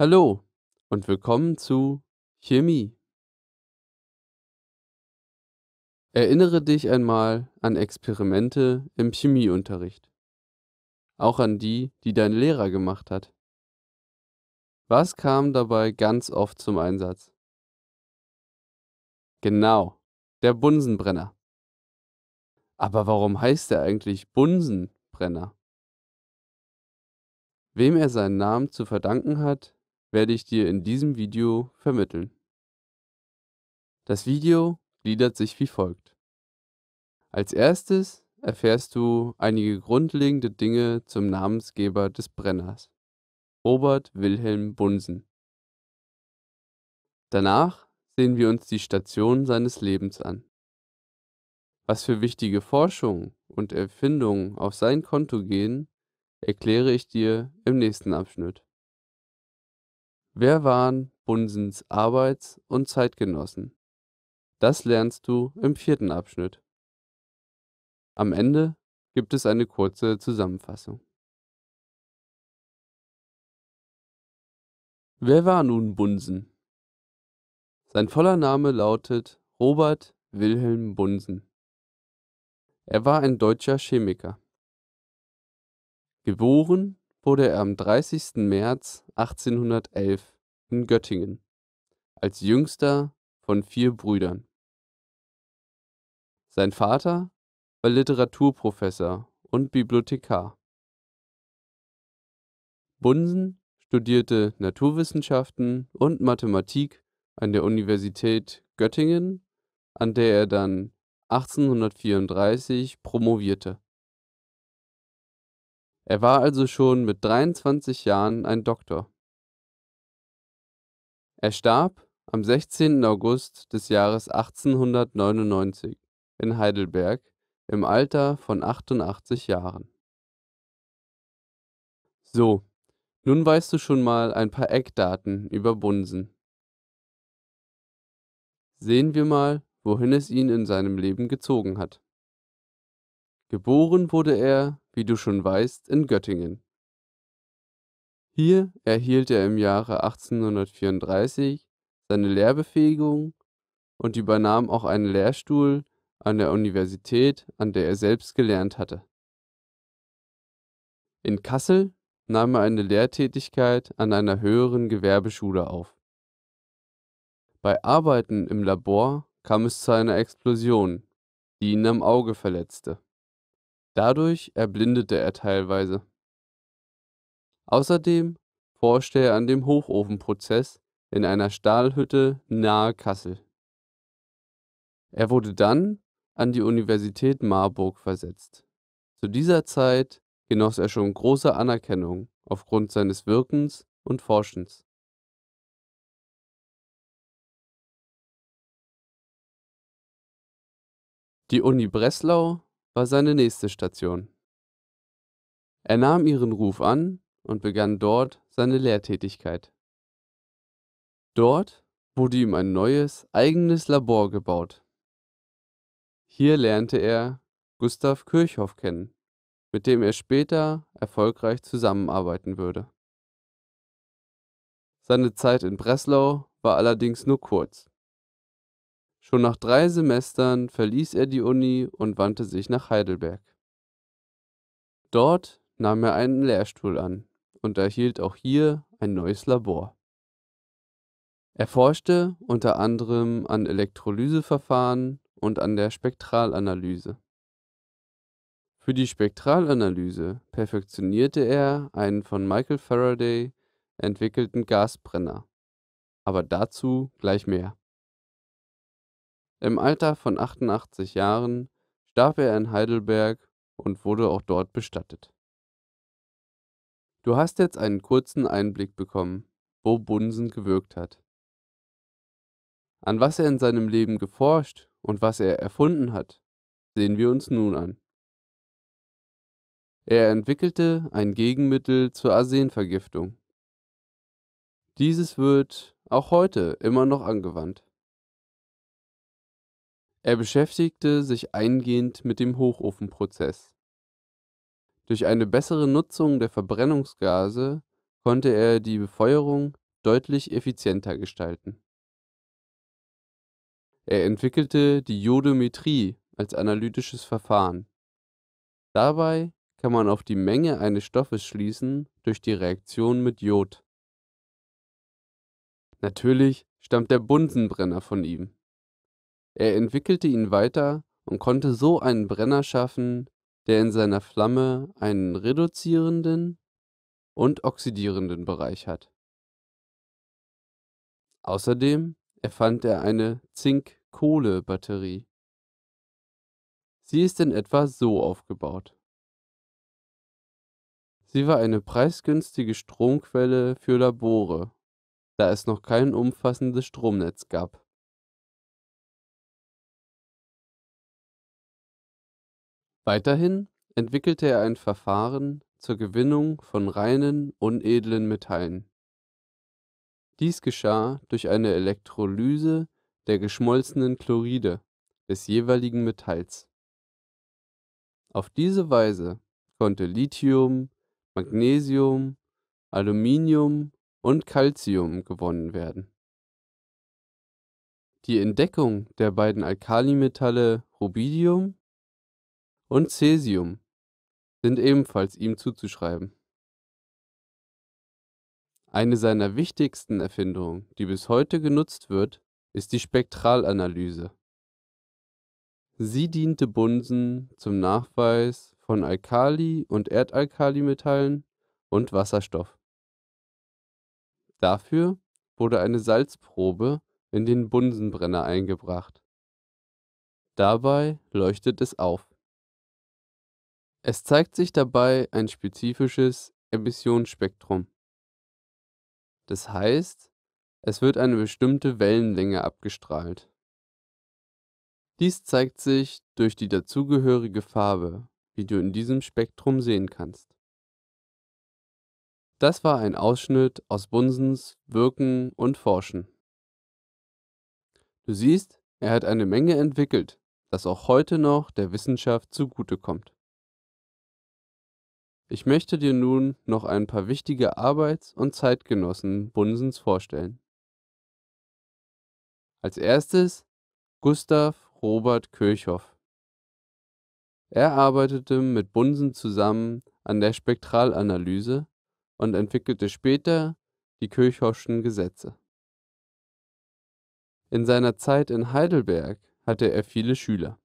Hallo und willkommen zu Chemie. Erinnere dich einmal an Experimente im Chemieunterricht, auch an die, die dein Lehrer gemacht hat. Was kam dabei ganz oft zum Einsatz? Genau, der Bunsenbrenner. Aber warum heißt er eigentlich Bunsenbrenner? Wem er seinen Namen zu verdanken hat, werde ich dir in diesem Video vermitteln. Das Video gliedert sich wie folgt. Als erstes erfährst du einige grundlegende Dinge zum Namensgeber des Brenners, Robert Wilhelm Bunsen. Danach sehen wir uns die Stationen seines Lebens an. Was für wichtige Forschungen und Erfindungen auf sein Konto gehen, erkläre ich dir im nächsten Abschnitt. Wer waren Bunsens Arbeits- und Zeitgenossen? Das lernst du im vierten Abschnitt. Am Ende gibt es eine kurze Zusammenfassung. Wer war nun Bunsen? Sein voller Name lautet Robert Wilhelm Bunsen. Er war ein deutscher Chemiker. Geboren wurde er am 30. März 1811 in Göttingen als jüngster von vier Brüdern. Sein Vater war Literaturprofessor und Bibliothekar. Bunsen studierte Naturwissenschaften und Mathematik an der Universität Göttingen, an der er dann 1834 promovierte. Er war also schon mit 23 Jahren ein Doktor. Er starb am 16. August des Jahres 1899 in Heidelberg im Alter von 88 Jahren. So, nun weißt du schon mal ein paar Eckdaten über Bunsen. Sehen wir mal, wohin es ihn in seinem Leben gezogen hat. Geboren wurde er wie du schon weißt, in Göttingen. Hier erhielt er im Jahre 1834 seine Lehrbefähigung und übernahm auch einen Lehrstuhl an der Universität, an der er selbst gelernt hatte. In Kassel nahm er eine Lehrtätigkeit an einer höheren Gewerbeschule auf. Bei Arbeiten im Labor kam es zu einer Explosion, die ihn am Auge verletzte. Dadurch erblindete er teilweise. Außerdem forschte er an dem Hochofenprozess in einer Stahlhütte nahe Kassel. Er wurde dann an die Universität Marburg versetzt. Zu dieser Zeit genoss er schon große Anerkennung aufgrund seines Wirkens und Forschens. Die Uni Breslau war seine nächste Station. Er nahm ihren Ruf an und begann dort seine Lehrtätigkeit. Dort wurde ihm ein neues, eigenes Labor gebaut. Hier lernte er Gustav Kirchhoff kennen, mit dem er später erfolgreich zusammenarbeiten würde. Seine Zeit in Breslau war allerdings nur kurz. Schon nach drei Semestern verließ er die Uni und wandte sich nach Heidelberg. Dort nahm er einen Lehrstuhl an und erhielt auch hier ein neues Labor. Er forschte unter anderem an Elektrolyseverfahren und an der Spektralanalyse. Für die Spektralanalyse perfektionierte er einen von Michael Faraday entwickelten Gasbrenner. Aber dazu gleich mehr. Im Alter von 88 Jahren starb er in Heidelberg und wurde auch dort bestattet. Du hast jetzt einen kurzen Einblick bekommen, wo Bunsen gewirkt hat. An was er in seinem Leben geforscht und was er erfunden hat, sehen wir uns nun an. Er entwickelte ein Gegenmittel zur Arsenvergiftung. Dieses wird auch heute immer noch angewandt. Er beschäftigte sich eingehend mit dem Hochofenprozess. Durch eine bessere Nutzung der Verbrennungsgase konnte er die Befeuerung deutlich effizienter gestalten. Er entwickelte die Jodometrie als analytisches Verfahren. Dabei kann man auf die Menge eines Stoffes schließen durch die Reaktion mit Jod. Natürlich stammt der Bunsenbrenner von ihm. Er entwickelte ihn weiter und konnte so einen Brenner schaffen, der in seiner Flamme einen reduzierenden und oxidierenden Bereich hat. Außerdem erfand er eine Zink-Kohle-Batterie. Sie ist in etwa so aufgebaut. Sie war eine preisgünstige Stromquelle für Labore, da es noch kein umfassendes Stromnetz gab. Weiterhin entwickelte er ein Verfahren zur Gewinnung von reinen, unedlen Metallen. Dies geschah durch eine Elektrolyse der geschmolzenen Chloride des jeweiligen Metalls. Auf diese Weise konnte Lithium, Magnesium, Aluminium und Calcium gewonnen werden. Die Entdeckung der beiden Alkalimetalle Rubidium und Cäsium sind ebenfalls ihm zuzuschreiben. Eine seiner wichtigsten Erfindungen, die bis heute genutzt wird, ist die Spektralanalyse. Sie diente Bunsen zum Nachweis von Alkali- und Erdalkalimetallen und Wasserstoff. Dafür wurde eine Salzprobe in den Bunsenbrenner eingebracht. Dabei leuchtet es auf. Es zeigt sich dabei ein spezifisches Emissionsspektrum. Das heißt, es wird eine bestimmte Wellenlänge abgestrahlt. Dies zeigt sich durch die dazugehörige Farbe, wie du in diesem Spektrum sehen kannst. Das war ein Ausschnitt aus Bunsens Wirken und Forschen. Du siehst, er hat eine Menge entwickelt, das auch heute noch der Wissenschaft zugutekommt. Ich möchte dir nun noch ein paar wichtige Arbeits- und Zeitgenossen Bunsens vorstellen. Als erstes Gustav Robert Kirchhoff. Er arbeitete mit Bunsen zusammen an der Spektralanalyse und entwickelte später die Kirchhoffschen Gesetze. In seiner Zeit in Heidelberg hatte er viele Schüler.